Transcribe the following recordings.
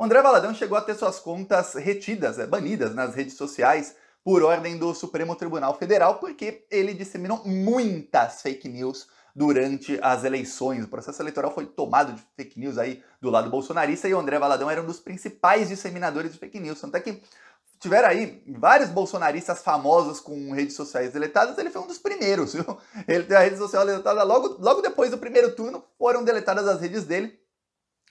O André Valadão chegou a ter suas contas retidas, né, banidas nas redes sociais por ordem do Supremo Tribunal Federal, porque ele disseminou muitas fake news durante as eleições. O processo eleitoral foi tomado de fake news aí do lado bolsonarista e o André Valadão era um dos principais disseminadores de fake news. Tanto é que tiveram aí vários bolsonaristas famosos com redes sociais deletadas, ele foi um dos primeiros, viu? Ele tem a rede social deletada logo, logo depois do primeiro turno, foram deletadas as redes dele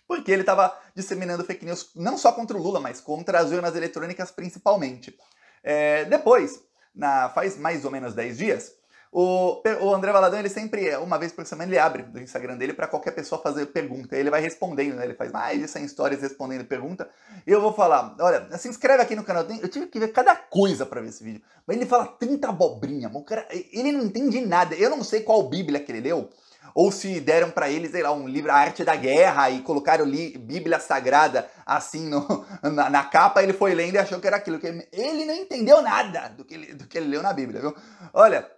porque ele estava disseminando fake news não só contra o Lula, mas contra as urnas eletrônicas principalmente. É, depois, na, faz mais ou menos 10 dias, o, o, André Valadão, ele sempre, é, uma vez por semana, ele abre o Instagram dele para qualquer pessoa fazer pergunta. Ele vai respondendo, né? Ele faz mais de 100 histórias respondendo pergunta. E eu vou falar, olha, se inscreve aqui no canal. Eu tive que ver cada coisa para ver esse vídeo. Mas ele fala tanta abobrinha, mano. Cara, ele não entende nada. Eu não sei qual bíblia que ele leu. Ou se deram para eles sei lá, um livro, A Arte da Guerra, e colocaram ali Bíblia Sagrada assim no, na, na, capa, ele foi lendo e achou que era aquilo. que Ele não entendeu nada do que ele, do que ele leu na Bíblia, viu? Olha,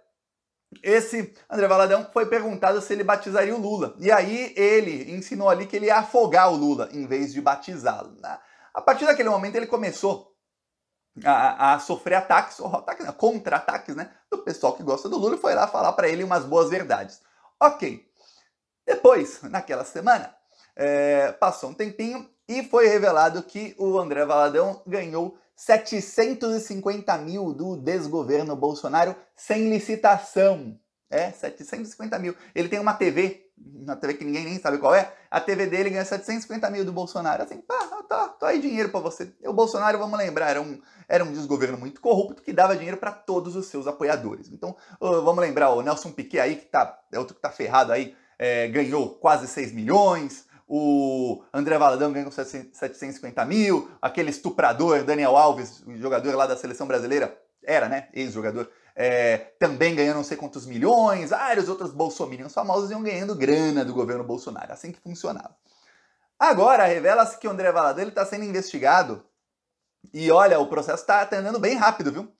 esse André Valadão foi perguntado se ele batizaria o Lula. E aí ele ensinou ali que ele ia afogar o Lula em vez de batizá-lo. Né? A partir daquele momento ele começou a, a sofrer ataques, ataques contra-ataques, né? Do pessoal que gosta do Lula e foi lá falar para ele umas boas verdades. Ok. Depois, naquela semana, é, passou um tempinho e foi revelado que o André Valadão ganhou 750 mil do desgoverno Bolsonaro sem licitação. É, 750 mil. Ele tem uma TV, uma TV que ninguém nem sabe qual é. A TV dele ganha 750 mil do Bolsonaro. Assim, pá, tá, tá aí dinheiro para você. E o Bolsonaro, vamos lembrar, era um, era um desgoverno muito corrupto que dava dinheiro para todos os seus apoiadores. Então, vamos lembrar, o Nelson Piquet aí, que tá, é outro que tá ferrado aí, é, ganhou quase 6 milhões, o André Valadão ganhou 750 mil, aquele estuprador Daniel Alves, jogador lá da seleção brasileira, era, né, ex-jogador, é, também ganhando não sei quantos milhões, vários outros bolsominions famosos iam ganhando grana do governo Bolsonaro, assim que funcionava. Agora, revela-se que o André Valadão está sendo investigado. E olha, o processo está tá andando bem rápido, viu?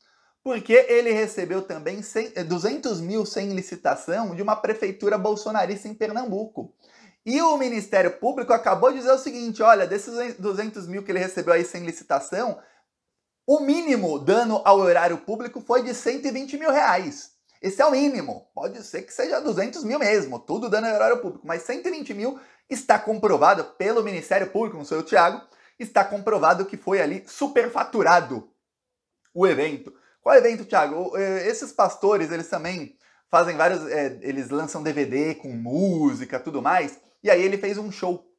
Porque ele recebeu também 100, 200 eh, mil sem licitação de uma prefeitura bolsonarista em Pernambuco. E o Ministério Público acabou de dizer o seguinte: olha, desses 200 mil que ele recebeu aí sem licitação, o mínimo dano ao horário público foi de 120 mil reais. Esse é o mínimo. Pode ser que seja 200 mil mesmo, tudo dando horário público, mas 120 mil está comprovado pelo Ministério Público, não sou eu, Thiago, está comprovado que foi ali superfaturado o evento. Qual evento, Thiago? Eh, esses pastores, eles também fazem vários. É, eles lançam DVD com música tudo mais. E aí ele fez um show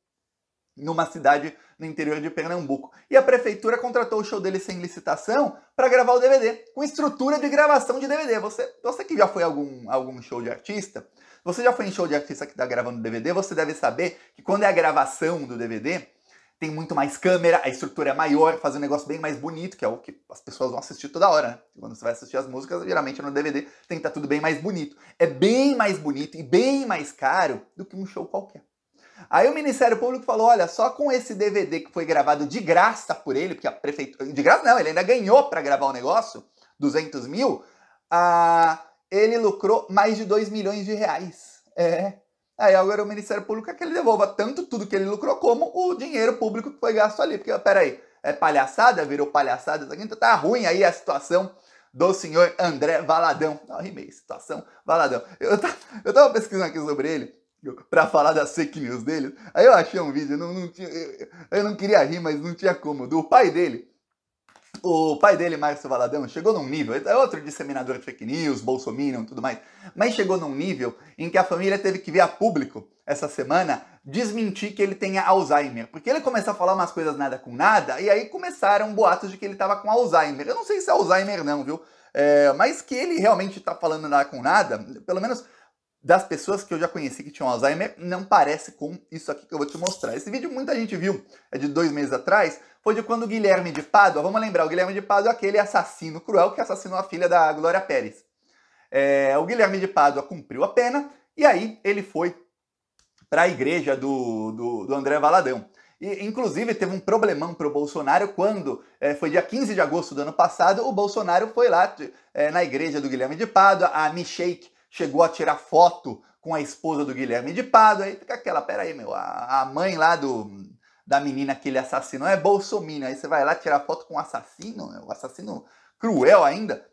numa cidade no interior de Pernambuco. E a prefeitura contratou o show dele sem licitação para gravar o DVD, com estrutura de gravação de DVD. Você, você que já foi a algum, algum show de artista, você já foi em show de artista que está gravando DVD, você deve saber que quando é a gravação do DVD, tem muito mais câmera, a estrutura é maior, faz um negócio bem mais bonito, que é o que as pessoas vão assistir toda hora, né? Quando você vai assistir as músicas, geralmente no DVD tem que estar tá tudo bem mais bonito. É bem mais bonito e bem mais caro do que um show qualquer. Aí o Ministério Público falou: olha, só com esse DVD que foi gravado de graça por ele, porque a prefeitura. De graça não, ele ainda ganhou para gravar o negócio, 200 mil, ah, ele lucrou mais de 2 milhões de reais. É. Aí agora o Ministério Público quer é que ele devolva tanto tudo que ele lucrou, como o dinheiro público que foi gasto ali. Porque, peraí, é palhaçada? Virou palhaçada? Então tá ruim aí a situação do senhor André Valadão. Não, rimei, situação Valadão. Eu, eu tava pesquisando aqui sobre ele para falar das fake news dele. Aí eu achei um vídeo, não, não tinha, eu, eu, não queria rir, mas não tinha como. Do pai dele. O pai dele, Márcio Valadão, chegou num nível, é outro disseminador de fake news, Bolsonaro tudo mais, mas chegou num nível em que a família teve que vir a público essa semana desmentir que ele tenha Alzheimer. Porque ele começou a falar umas coisas nada com nada, e aí começaram boatos de que ele estava com Alzheimer. Eu não sei se é Alzheimer não, viu? É, mas que ele realmente está falando nada com nada, pelo menos das pessoas que eu já conheci que tinham Alzheimer não parece com isso aqui que eu vou te mostrar. Esse vídeo muita gente viu, é de dois meses atrás, foi de quando o Guilherme de Pádua, vamos lembrar, o Guilherme de Pádua é aquele assassino cruel que assassinou a filha da Glória Pérez. É, o Guilherme de Pádua cumpriu a pena e aí ele foi para a igreja do, do, do, André Valadão. E, inclusive, teve um problemão para o Bolsonaro quando, é, foi dia 15 de agosto do ano passado, o Bolsonaro foi lá é, na igreja do Guilherme de Pádua, a Michelle chegou a tirar foto com a esposa do Guilherme de Pado, aí fica aquela, peraí, meu, a, a mãe lá do, da menina que ele assassinou é Bolsonaro. aí você vai lá tirar foto com um assassino, o um assassino cruel ainda.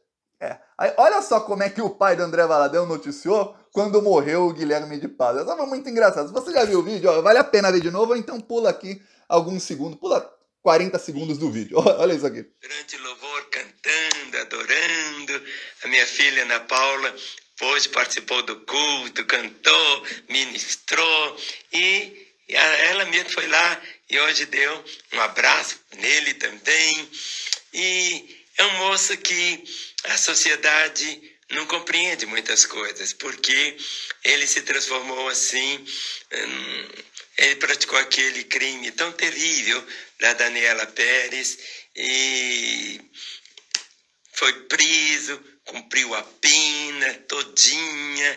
É. Aí, olha só como é que o pai do André Valadão noticiou quando morreu o Guilherme de Paz. Eu tava muito engraçado. Se você já viu o vídeo, ó, vale a pena ver de novo, então pula aqui alguns segundos, pula 40 segundos do vídeo. Olha isso aqui. Durante louvor, cantando, adorando, a minha filha Ana Paula depois participou do culto, cantou, ministrou e ela mesmo foi lá e hoje deu um abraço nele também. E é um moço que a sociedade não compreende muitas coisas, porque ele se transformou assim, hum, ele praticou aquele crime tão terrível da Daniela Pérez e foi preso, cumpriu a pena todinha,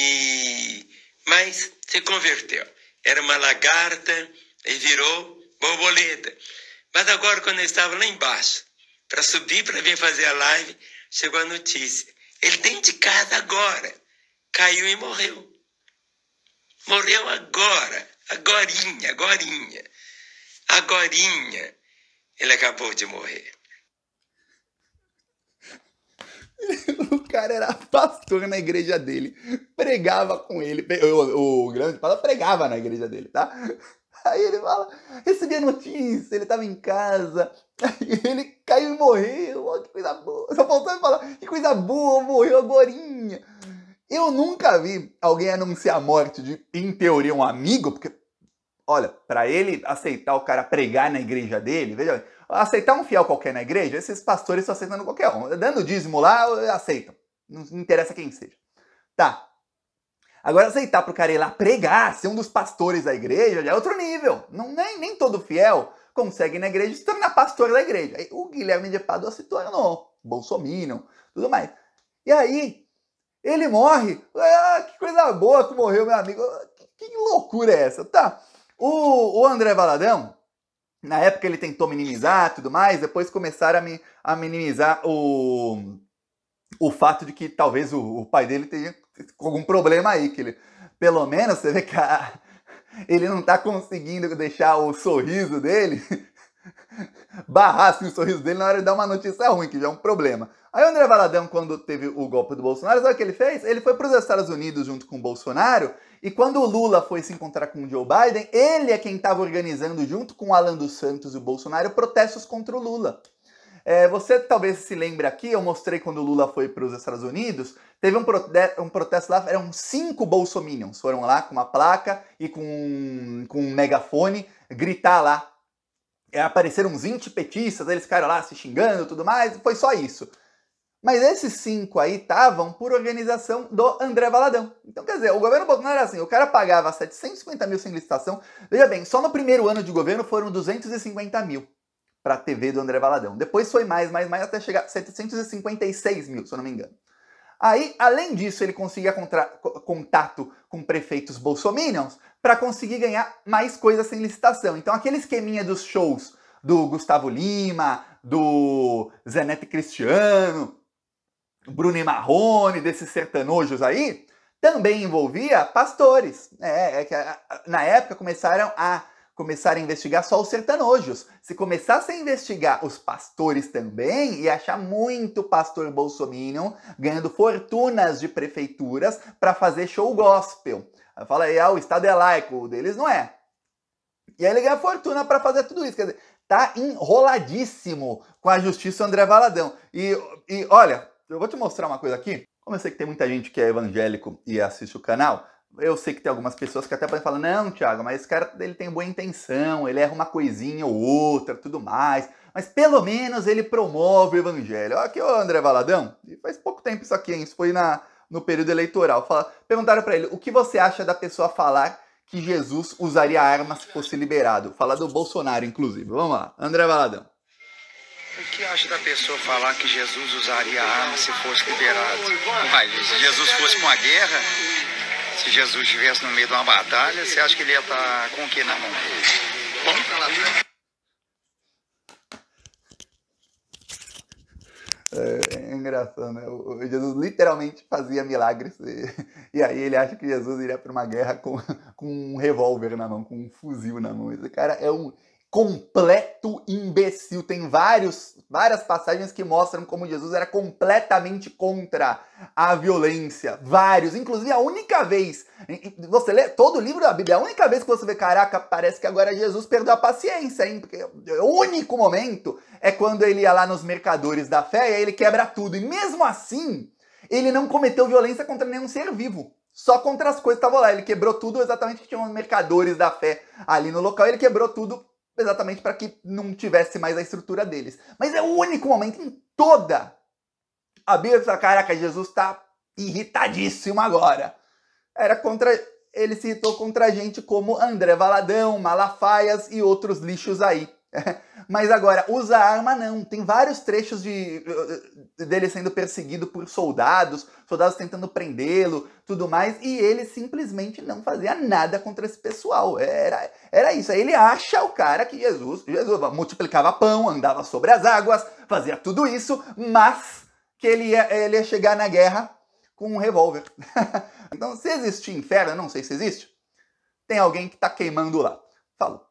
e mas se converteu. Era uma lagarta e virou borboleta. Mas agora, quando eu estava lá embaixo, para subir para vir fazer a live, chegou a notícia. Ele dentro de casa agora caiu e morreu. Morreu agora, agorinha, agorinha, agorinha. Ele acabou de morrer. cara era pastor na igreja dele, pregava com ele, o, o grande fala pregava na igreja dele, tá? Aí ele fala, recebia notícia, ele tava em casa, aí ele caiu e morreu, que coisa boa. Só faltou ele falar, que coisa boa, morreu agorinha. Eu nunca vi alguém anunciar a morte de, em teoria, um amigo, porque, olha, para ele aceitar o cara pregar na igreja dele, veja bem, Aceitar um fiel qualquer na igreja, esses pastores estão aceitando qualquer um. Dando dízimo lá, aceitam. Não interessa quem seja. Tá. Agora, aceitar pro cara ir lá pregar, ser um dos pastores da igreja, já é outro nível. Não, nem, nem todo fiel consegue ir na igreja se tornar pastor da igreja. Aí, o Guilherme de Padua se tornou. Bolsominion, tudo mais. E aí, ele morre. Ah, que coisa boa que morreu meu amigo. Que, que loucura é essa? Tá. O, o André Valadão, na época ele tentou minimizar tudo mais, depois começaram a, mi, a minimizar o, o fato de que talvez o, o pai dele tenha algum problema aí, que ele, pelo menos você vê que a, ele não está conseguindo deixar o sorriso dele barrasse o sorriso dele na hora de dar uma notícia ruim, que já é um problema. Aí o André Valadão, quando teve o golpe do Bolsonaro, sabe o que ele fez? Ele foi para os Estados Unidos junto com o Bolsonaro, e quando o Lula foi se encontrar com o Joe Biden, ele é quem estava organizando, junto com o Alan dos Santos e o Bolsonaro, protestos contra o Lula. É, você talvez se lembre aqui, eu mostrei quando o Lula foi para os Estados Unidos, teve um, um, protesto lá, eram cinco bolsominions, foram lá com uma placa e com, com um megafone gritar lá é, apareceram uns 20 petistas, eles ficaram lá se xingando e tudo mais, foi só isso. Mas esses cinco aí estavam por organização do André Valadão. Então, quer dizer, o governo Bolsonaro era assim, o cara pagava 750 mil sem licitação. Veja bem, só no primeiro ano de governo foram 250 mil para a TV do André Valadão. Depois foi mais, mais, mais, até chegar a 756 mil, se eu não me engano. Aí, além disso, ele conseguia contato com prefeitos bolsominions para conseguir ganhar mais coisas sem licitação. Então, aquele esqueminha dos shows do Gustavo Lima, do Zenete Cristiano, Bruno e Marrone, desses sertanojos aí, também envolvia pastores. É, é que na época começaram a começar a investigar só os sertanojos. Se começasse a investigar os pastores também, ia achar muito pastor bolsominion ganhando fortunas de prefeituras para fazer show gospel. Fala aí, é, ah, o Estado é laico, o deles não é. E aí ele ganha fortuna para fazer tudo isso. Quer dizer, tá enroladíssimo com a justiça André Valadão. E, e olha, eu vou te mostrar uma coisa aqui. Como eu sei que tem muita gente que é evangélico e assiste o canal, eu sei que tem algumas pessoas que até podem falar, não, Thiago, mas esse cara ele tem boa intenção, ele erra uma coisinha ou outra, tudo mais. Mas pelo menos ele promove o evangelho. Olha aqui o André Valadão. E faz pouco tempo isso aqui, hein? Isso foi na no período eleitoral. Fala, perguntaram para ele: o que você acha da pessoa falar que Jesus usaria arma se fosse liberado? Fala do Bolsonaro, inclusive. Vamos lá, André Valadão. O que acha da pessoa falar que Jesus usaria arma se fosse liberado? se Jesus fosse uma guerra, se Jesus estivesse no meio de uma batalha, você acha que ele ia estar tá com o que na mão? É, engraçado, né? O Jesus literalmente fazia milagres. E, e aí ele acha que Jesus iria para uma guerra com, com um revólver na mão, com um fuzil na mão. Esse cara é um completo imbecil. Tem vários, várias passagens que mostram como Jesus era completamente contra a violência. Vários. Inclusive, a única vez. Você lê todo o livro da Bíblia, a única vez que você vê, caraca, parece que agora Jesus perdeu a paciência, hein? Porque o único momento é quando ele ia lá nos mercadores da fé e aí ele quebra tudo. E mesmo assim, ele não cometeu violência contra nenhum ser vivo só contra as coisas que estavam lá. Ele quebrou tudo exatamente que tinham os mercadores da fé ali no local. Ele quebrou tudo exatamente para que não tivesse mais a estrutura deles. Mas é o único momento em toda a Bíblia fala, caraca, Jesus está irritadíssimo agora. Era contra ele se irritou contra gente como André Valadão, Malafaias e outros lixos aí. Mas agora, usa arma não. Tem vários trechos de, eh, dele sendo perseguido por soldados, soldados tentando prendê-lo, tudo mais, e ele simplesmente não fazia nada contra esse pessoal. Era, era isso. Aí ele acha o cara que Jesus, Jesus multiplicava pão, andava sobre as águas, fazia tudo isso, mas que ele ia, ele ia chegar na guerra com um revólver. então, se existe inferno, não sei se existe, tem alguém que está queimando lá. Falou.